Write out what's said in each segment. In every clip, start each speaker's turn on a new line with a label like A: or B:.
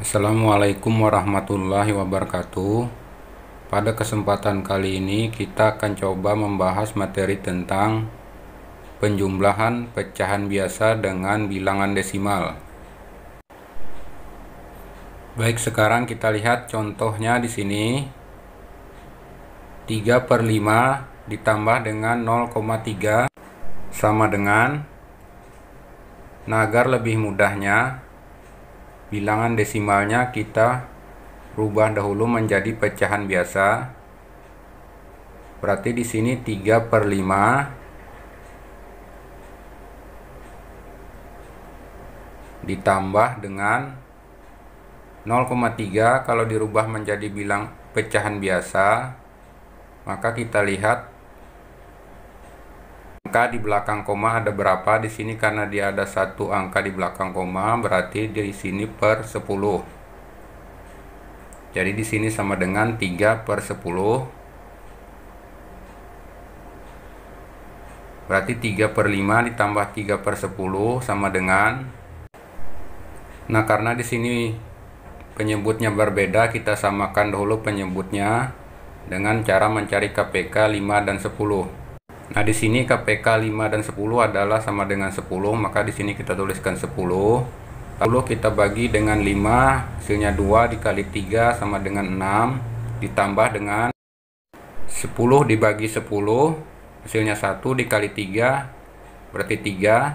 A: Assalamualaikum warahmatullahi wabarakatuh. Pada kesempatan kali ini kita akan coba membahas materi tentang penjumlahan pecahan biasa dengan bilangan desimal. Baik, sekarang kita lihat contohnya di sini. 3 per 5 ditambah dengan 0,3 sama dengan Nah agar lebih mudahnya bilangan desimalnya kita rubah dahulu menjadi pecahan biasa berarti di sini 3 per 5 ditambah dengan 0,3 kalau dirubah menjadi bilang pecahan biasa maka kita lihat angka di belakang koma ada berapa di sini karena dia ada satu angka di belakang koma berarti dia di sini per 10 jadi di sini sama dengan 3 per 10 berarti 3 per 5 ditambah 3 per 10 sama dengan nah karena di sini penyebutnya berbeda kita samakan dulu penyebutnya dengan cara mencari KPK 5 dan 10 Nah, di sini KPK 5 dan 10 adalah sama dengan 10, maka di sini kita tuliskan 10. Lalu kita bagi dengan 5, hasilnya 2 dikali 3 sama dengan 6, ditambah dengan 10 dibagi 10, hasilnya 1 dikali 3, berarti 3.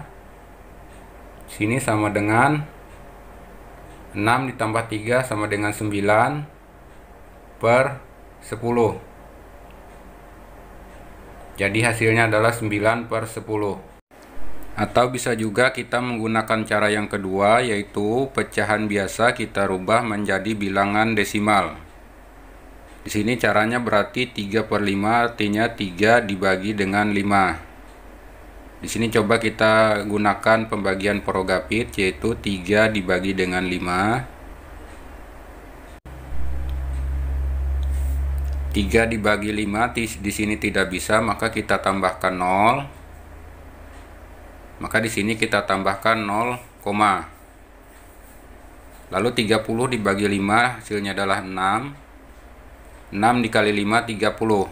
A: Sini sama dengan 6 ditambah 3 sama dengan 9 per 10. Jadi hasilnya adalah 9 per 10. Atau bisa juga kita menggunakan cara yang kedua yaitu pecahan biasa kita rubah menjadi bilangan desimal. Di sini caranya berarti 3 per 5 artinya 3 dibagi dengan 5. Di sini coba kita gunakan pembagian progapit yaitu 3 dibagi dengan 5 3 dibagi 5 di sini tidak bisa maka kita tambahkan 0 maka di sini kita tambahkan 0, lalu 30 dibagi 5 hasilnya adalah 6 6 dikali 5 30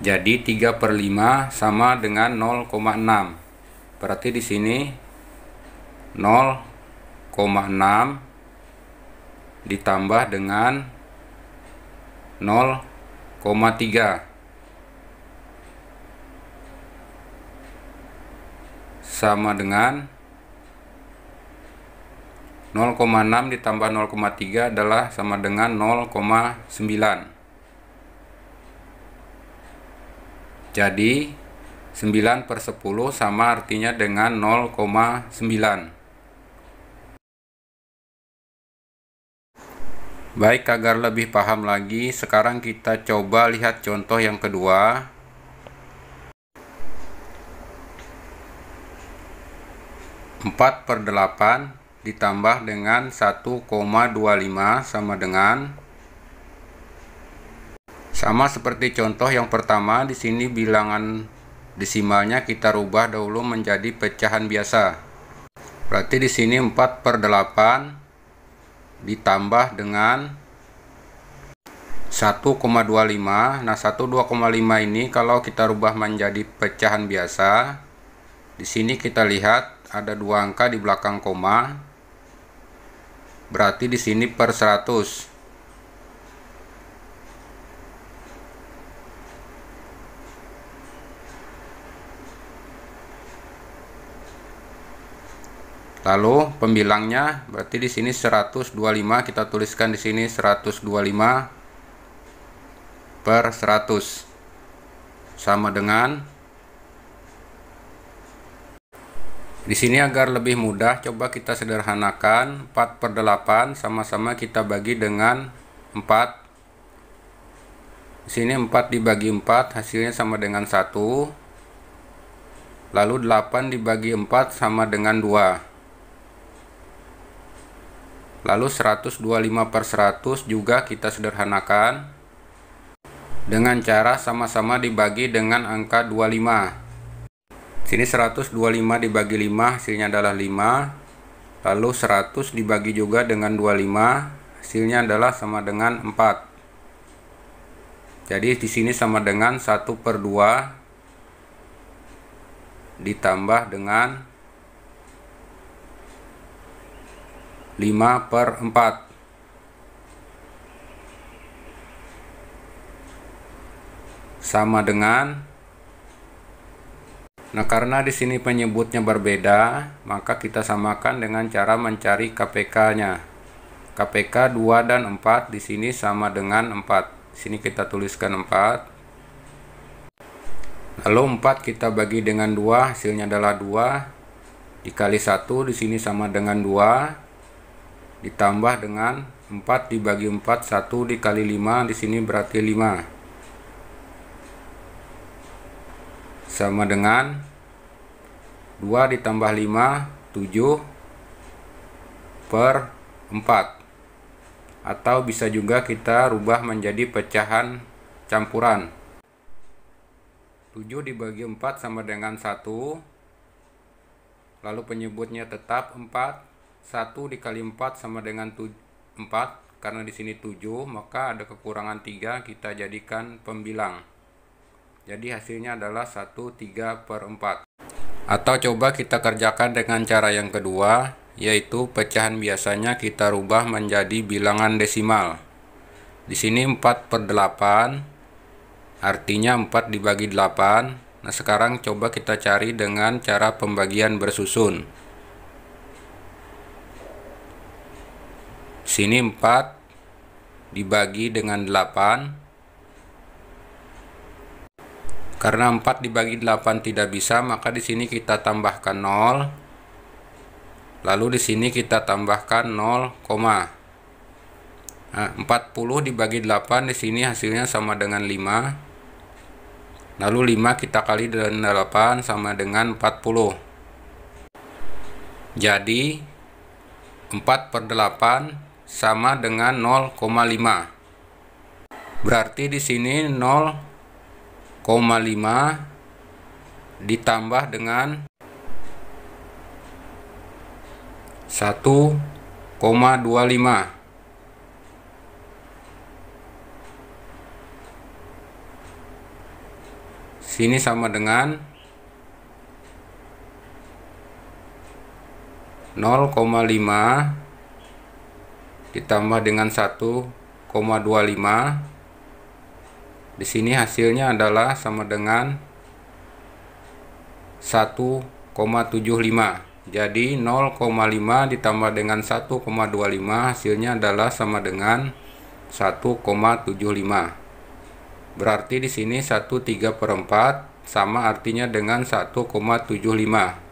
A: jadi 3 per 5 sama dengan 0,6 berarti di sini 0,6 ditambah dengan 0,3 sama dengan 0,6 ditambah 0,3 adalah sama dengan 0,9 jadi 9 per 10 sama artinya dengan 0,9 Baik, agar lebih paham lagi, sekarang kita coba lihat contoh yang kedua. Empat per delapan ditambah dengan 1,25 sama dengan sama seperti contoh yang pertama, di sini bilangan desimalnya kita rubah dahulu menjadi pecahan biasa. Berarti di sini 4 per 8 ditambah dengan 1,25 nah 12,5 ini kalau kita rubah menjadi pecahan biasa di sini kita lihat ada dua angka di belakang koma berarti di sini per 100 Lalu pembilangnya berarti di sini 125 kita tuliskan di sini 125 per 100 sama dengan Di sini agar lebih mudah coba kita sederhanakan 4 per 8 sama-sama kita bagi dengan 4 Di sini 4 dibagi 4 hasilnya sama dengan 1 Lalu 8 dibagi 4 sama dengan 2 Lalu 125 per 100 juga kita sederhanakan dengan cara sama-sama dibagi dengan angka 25. Sini 125 dibagi 5 hasilnya adalah 5. Lalu 100 dibagi juga dengan 25 hasilnya adalah sama dengan 4. Jadi di sini sama dengan 1 per 2 ditambah dengan 5 per 4 sama dengan Nah, karena di sini penyebutnya berbeda, maka kita samakan dengan cara mencari KPK-nya. KPK 2 dan 4 di sini sama dengan 4. Di sini kita tuliskan 4. Lalu 4 kita bagi dengan 2, hasilnya adalah 2. Dikali 1 di sini sama dengan 2 ditambah dengan 4 dibagi 4 1 dikali 5 di sini berarti 5 sama dengan 2 ditambah 5 7 per 4 atau bisa juga kita rubah menjadi pecahan campuran 7 dibagi 4 sama dengan 1 lalu penyebutnya tetap 4 1 dikali 4 sama dengan 4 karena di sini 7 maka ada kekurangan 3 kita jadikan pembilang jadi hasilnya adalah 1 3 per 4 atau coba kita kerjakan dengan cara yang kedua yaitu pecahan biasanya kita rubah menjadi bilangan desimal di sini 4 per 8 artinya 4 dibagi 8 nah sekarang coba kita cari dengan cara pembagian bersusun sini 4 dibagi dengan 8 karena 4 dibagi 8 tidak bisa maka di sini kita tambahkan 0 lalu di sini kita tambahkan 0, nah, 40 dibagi 8 di sini hasilnya sama dengan 5 lalu 5 kita kali dengan 8 sama dengan 40 jadi 4 per 8 sama dengan 0,5. Berarti di sini 0,5 ditambah dengan 1,25 sini sama dengan 0,5 ditambah dengan 1,25 di sini hasilnya adalah sama dengan 1,75 jadi 0,5 ditambah dengan 1,25 hasilnya adalah sama dengan 1,75 berarti di sini 13 per 4 sama artinya dengan 1,75